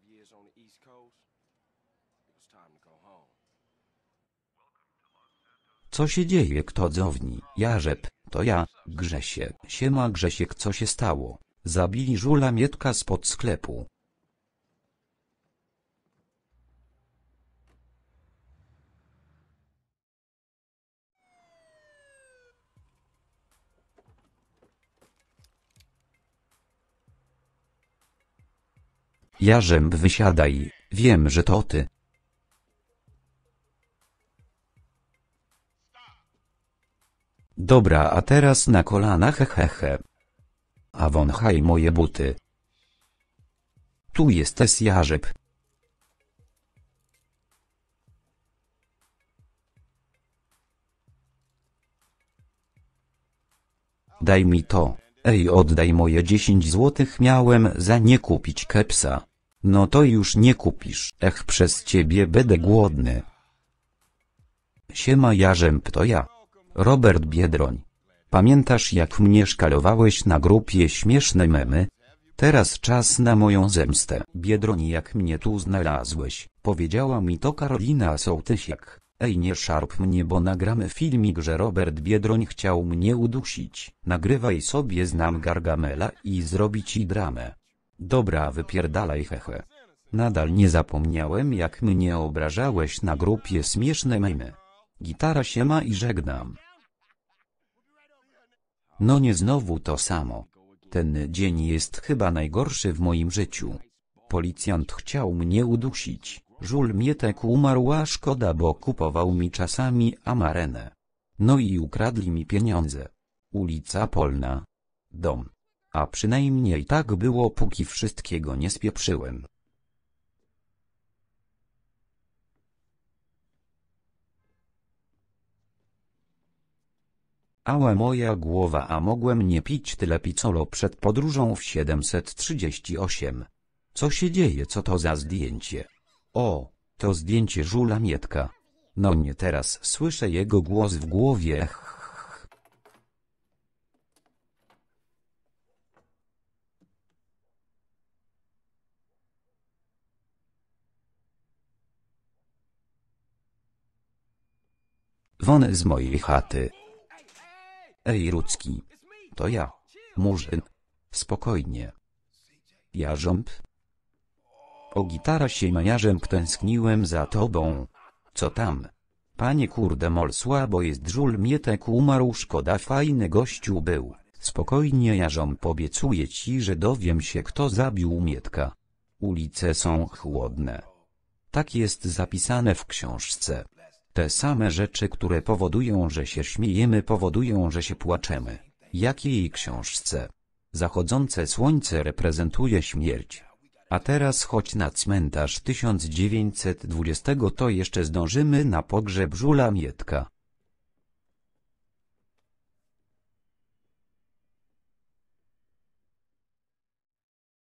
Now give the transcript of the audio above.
five years on the East Co się dzieje kto dzowni? Jarzeb, to ja, Grzesie. Siema Grzesiek co się stało? Zabili żula Mietka spod sklepu. Jarzęb wysiadaj, wiem, że to ty. Dobra, a teraz na kolana hehehe. A wąchaj moje buty. Tu jesteś Jarzeb. Daj mi to. Ej, oddaj moje dziesięć złotych miałem za nie kupić kepsa. No to już nie kupisz. Ech przez ciebie będę głodny. Siema Jarzęb to ja. Robert Biedroń. Pamiętasz jak mnie szkalowałeś na grupie śmieszne memy? Teraz czas na moją zemstę. Biedroń jak mnie tu znalazłeś, powiedziała mi to Karolina Sołtysiak. Ej nie szarp mnie bo nagramy filmik że Robert Biedroń chciał mnie udusić. Nagrywaj sobie znam Gargamela i zrobić i dramę. Dobra wypierdalaj hehe. Nadal nie zapomniałem jak mnie obrażałeś na grupie śmieszne memy. Gitara się ma i żegnam. No nie znowu to samo. Ten dzień jest chyba najgorszy w moim życiu. Policjant chciał mnie udusić, żul mietek umarł szkoda bo kupował mi czasami amarenę. No i ukradli mi pieniądze. Ulica Polna. Dom a przynajmniej tak było póki wszystkiego nie spieprzyłem. Ała moja głowa a mogłem nie pić tyle picolo przed podróżą w 738. Co się dzieje co to za zdjęcie? O, to zdjęcie żula Mietka. No nie teraz słyszę jego głos w głowie Ech. won z mojej chaty. Ej Rudzki. To ja. Murzyn. Spokojnie. Ja O gitara się maniarzem tęskniłem za tobą. Co tam? Panie kurde mol słabo jest żul mietek umarł szkoda fajny gościu był. Spokojnie jarząb obiecuję ci, że dowiem się kto zabił Mietka. Ulice są chłodne. Tak jest zapisane w książce. Te same rzeczy, które powodują, że się śmiejemy, powodują, że się płaczemy. Jakiej książce. Zachodzące słońce reprezentuje śmierć. A teraz choć na cmentarz 1920 to jeszcze zdążymy na pogrzeb Żula Mietka.